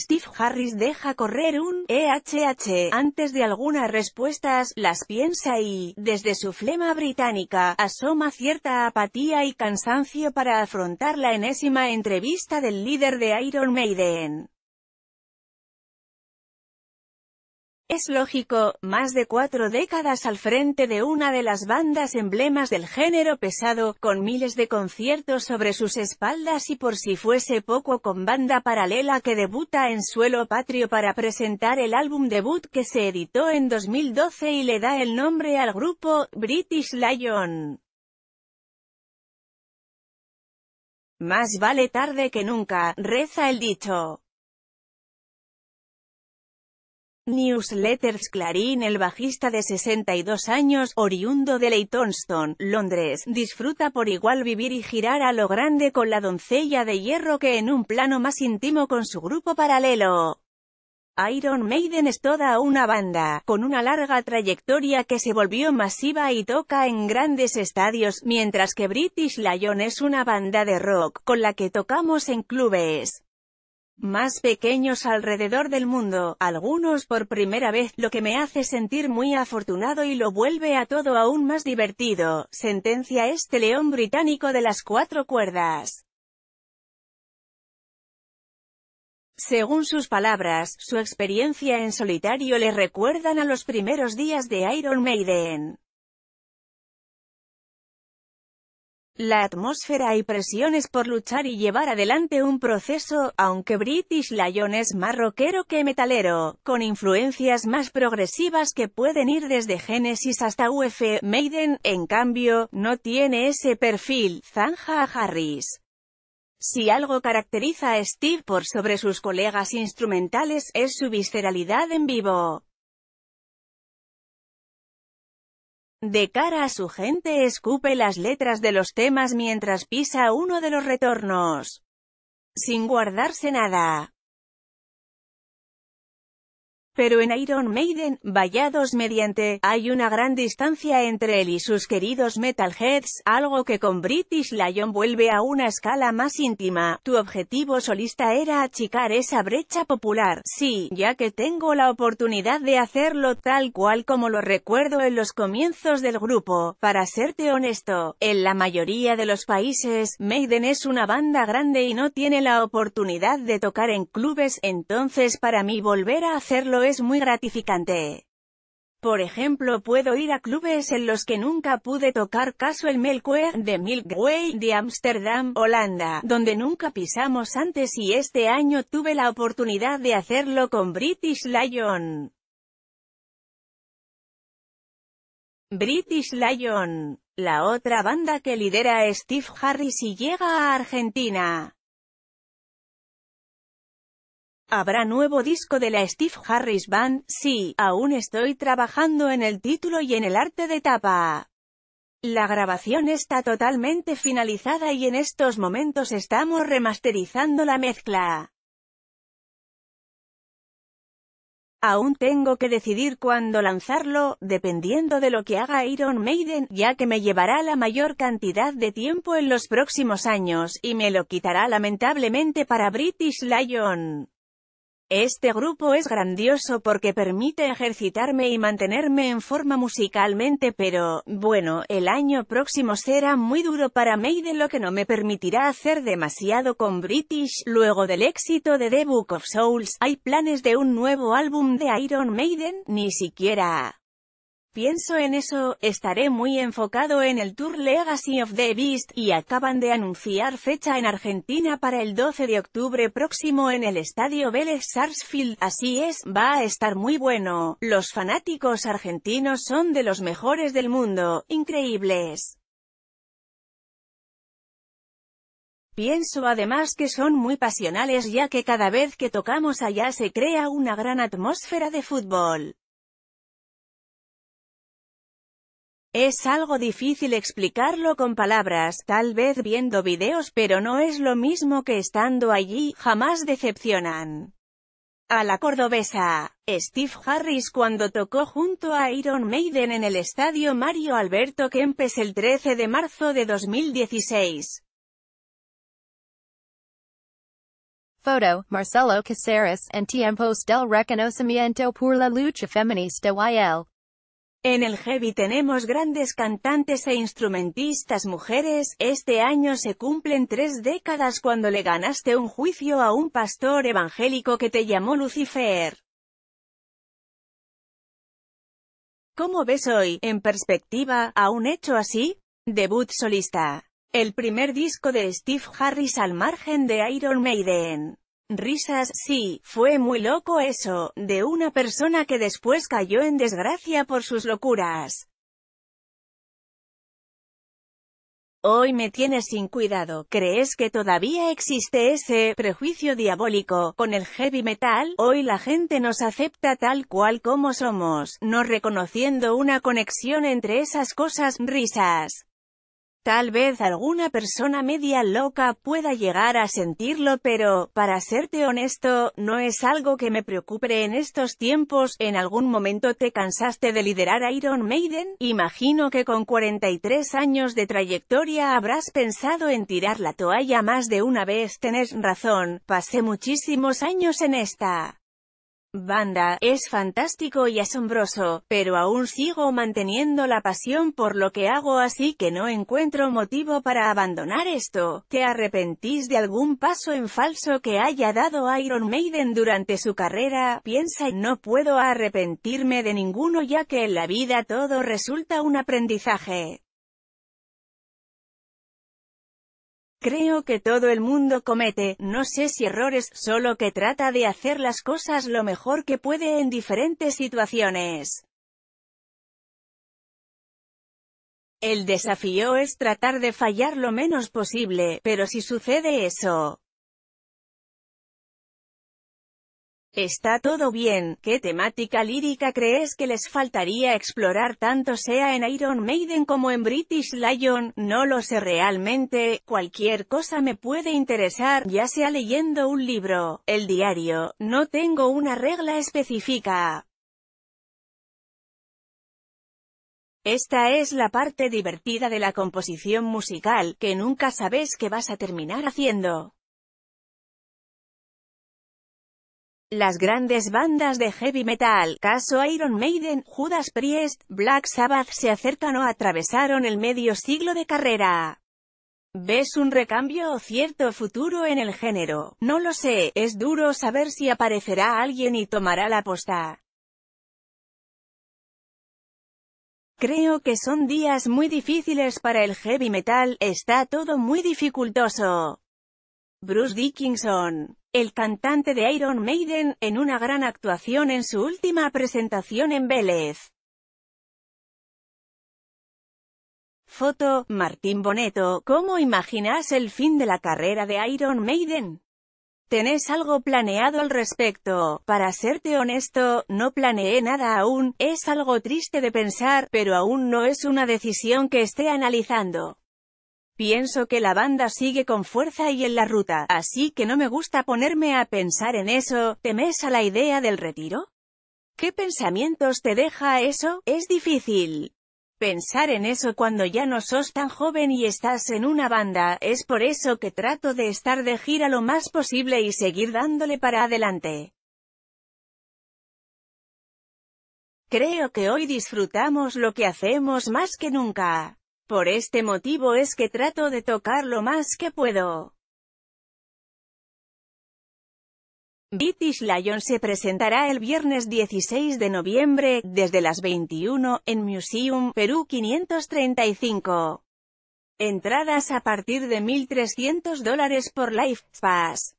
Steve Harris deja correr un EHH antes de algunas respuestas, las piensa y, desde su flema británica, asoma cierta apatía y cansancio para afrontar la enésima entrevista del líder de Iron Maiden. Es lógico, más de cuatro décadas al frente de una de las bandas emblemas del género pesado, con miles de conciertos sobre sus espaldas y por si fuese poco con banda paralela que debuta en suelo patrio para presentar el álbum debut que se editó en 2012 y le da el nombre al grupo, British Lion. Más vale tarde que nunca, reza el dicho. Newsletters Clarín El bajista de 62 años, oriundo de Leytonstone, Londres, disfruta por igual vivir y girar a lo grande con la doncella de hierro que en un plano más íntimo con su grupo paralelo. Iron Maiden es toda una banda, con una larga trayectoria que se volvió masiva y toca en grandes estadios, mientras que British Lion es una banda de rock, con la que tocamos en clubes más pequeños alrededor del mundo, algunos por primera vez, lo que me hace sentir muy afortunado y lo vuelve a todo aún más divertido, sentencia este león británico de las cuatro cuerdas. Según sus palabras, su experiencia en solitario le recuerdan a los primeros días de Iron Maiden. la atmósfera y presiones por luchar y llevar adelante un proceso, aunque British Lion es más rockero que metalero, con influencias más progresivas que pueden ir desde Genesis hasta UF, Maiden, en cambio, no tiene ese perfil, zanja a Harris. Si algo caracteriza a Steve por sobre sus colegas instrumentales, es su visceralidad en vivo. De cara a su gente escupe las letras de los temas mientras pisa uno de los retornos. Sin guardarse nada. Pero en Iron Maiden, vallados mediante, hay una gran distancia entre él y sus queridos metalheads, algo que con British Lion vuelve a una escala más íntima. Tu objetivo solista era achicar esa brecha popular, sí, ya que tengo la oportunidad de hacerlo tal cual como lo recuerdo en los comienzos del grupo. Para serte honesto, en la mayoría de los países, Maiden es una banda grande y no tiene la oportunidad de tocar en clubes, entonces para mí volver a hacerlo es muy gratificante. Por ejemplo, puedo ir a clubes en los que nunca pude tocar caso el Melkweg de Milkway de Amsterdam, Holanda, donde nunca pisamos antes y este año tuve la oportunidad de hacerlo con British Lion. British Lion, la otra banda que lidera Steve Harris y llega a Argentina. Habrá nuevo disco de la Steve Harris Band, sí, aún estoy trabajando en el título y en el arte de tapa. La grabación está totalmente finalizada y en estos momentos estamos remasterizando la mezcla. Aún tengo que decidir cuándo lanzarlo, dependiendo de lo que haga Iron Maiden, ya que me llevará la mayor cantidad de tiempo en los próximos años, y me lo quitará lamentablemente para British Lion. Este grupo es grandioso porque permite ejercitarme y mantenerme en forma musicalmente pero, bueno, el año próximo será muy duro para Maiden lo que no me permitirá hacer demasiado con British. Luego del éxito de The Book of Souls, hay planes de un nuevo álbum de Iron Maiden, ni siquiera... Pienso en eso, estaré muy enfocado en el Tour Legacy of the Beast, y acaban de anunciar fecha en Argentina para el 12 de octubre próximo en el Estadio Vélez Sarsfield, así es, va a estar muy bueno, los fanáticos argentinos son de los mejores del mundo, increíbles. Pienso además que son muy pasionales ya que cada vez que tocamos allá se crea una gran atmósfera de fútbol. Es algo difícil explicarlo con palabras, tal vez viendo videos pero no es lo mismo que estando allí, jamás decepcionan. A la cordobesa, Steve Harris cuando tocó junto a Iron Maiden en el estadio Mario Alberto Kempes el 13 de marzo de 2016. Foto, Marcelo Caceres, en Tiempos del Reconocimiento por la Lucha Feminista YL. En el heavy tenemos grandes cantantes e instrumentistas mujeres, este año se cumplen tres décadas cuando le ganaste un juicio a un pastor evangélico que te llamó Lucifer. ¿Cómo ves hoy, en perspectiva, a un hecho así? Debut solista. El primer disco de Steve Harris al margen de Iron Maiden risas, sí, fue muy loco eso, de una persona que después cayó en desgracia por sus locuras. Hoy me tienes sin cuidado, ¿crees que todavía existe ese prejuicio diabólico con el heavy metal? Hoy la gente nos acepta tal cual como somos, no reconociendo una conexión entre esas cosas, risas. Tal vez alguna persona media loca pueda llegar a sentirlo pero, para serte honesto, no es algo que me preocupe en estos tiempos, ¿en algún momento te cansaste de liderar a Iron Maiden? Imagino que con 43 años de trayectoria habrás pensado en tirar la toalla más de una vez, tenés razón, pasé muchísimos años en esta banda, es fantástico y asombroso, pero aún sigo manteniendo la pasión por lo que hago así que no encuentro motivo para abandonar esto. ¿Te arrepentís de algún paso en falso que haya dado Iron Maiden durante su carrera? Piensa, no puedo arrepentirme de ninguno ya que en la vida todo resulta un aprendizaje. Creo que todo el mundo comete, no sé si errores, solo que trata de hacer las cosas lo mejor que puede en diferentes situaciones. El desafío es tratar de fallar lo menos posible, pero si sucede eso, Está todo bien, ¿qué temática lírica crees que les faltaría explorar tanto sea en Iron Maiden como en British Lion? No lo sé realmente, cualquier cosa me puede interesar, ya sea leyendo un libro, el diario, no tengo una regla específica. Esta es la parte divertida de la composición musical, que nunca sabes que vas a terminar haciendo. Las grandes bandas de heavy metal, caso Iron Maiden, Judas Priest, Black Sabbath se acercan o atravesaron el medio siglo de carrera. ¿Ves un recambio o cierto futuro en el género? No lo sé, es duro saber si aparecerá alguien y tomará la posta. Creo que son días muy difíciles para el heavy metal, está todo muy dificultoso. Bruce Dickinson el cantante de Iron Maiden, en una gran actuación en su última presentación en Vélez. Foto, Martín Boneto, ¿cómo imaginas el fin de la carrera de Iron Maiden? ¿Tenés algo planeado al respecto? Para serte honesto, no planeé nada aún, es algo triste de pensar, pero aún no es una decisión que esté analizando. Pienso que la banda sigue con fuerza y en la ruta, así que no me gusta ponerme a pensar en eso. ¿Temes a la idea del retiro? ¿Qué pensamientos te deja eso? Es difícil. Pensar en eso cuando ya no sos tan joven y estás en una banda, es por eso que trato de estar de gira lo más posible y seguir dándole para adelante. Creo que hoy disfrutamos lo que hacemos más que nunca. Por este motivo es que trato de tocar lo más que puedo. British Lion se presentará el viernes 16 de noviembre, desde las 21, en Museum, Perú 535. Entradas a partir de 1.300 dólares por Life Pass.